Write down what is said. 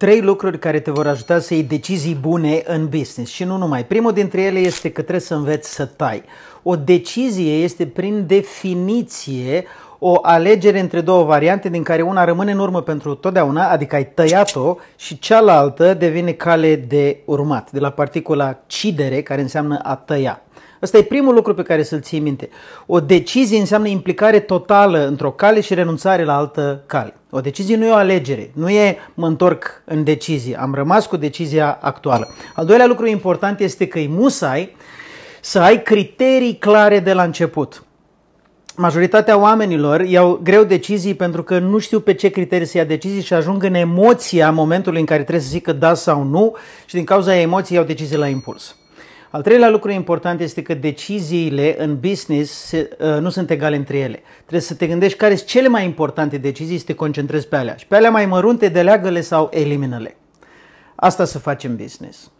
trei lucruri care te vor ajuta să iei decizii bune în business și nu numai. Primul dintre ele este că trebuie să înveți să tai. O decizie este prin definiție o alegere între două variante din care una rămâne în urmă pentru totdeauna, adică ai tăiat-o și cealaltă devine cale de urmat, de la particula cidere, care înseamnă a tăia. Ăsta e primul lucru pe care să-l ții minte. O decizie înseamnă implicare totală într-o cale și renunțare la altă cale. O decizie nu e o alegere, nu e mă întorc în decizie, am rămas cu decizia actuală. Al doilea lucru important este că e musai să ai criterii clare de la început. Majoritatea oamenilor iau greu decizii pentru că nu știu pe ce criterii să ia decizii și ajung în emoția momentului în care trebuie să zică da sau nu și din cauza emoției iau decizii la impuls. Al treilea lucru important este că deciziile în business uh, nu sunt egale între ele. Trebuie să te gândești care sunt cele mai importante decizii și să te concentrezi pe alea. Și pe alea mai mărunte, deleagă-le sau elimină-le. Asta să facem business.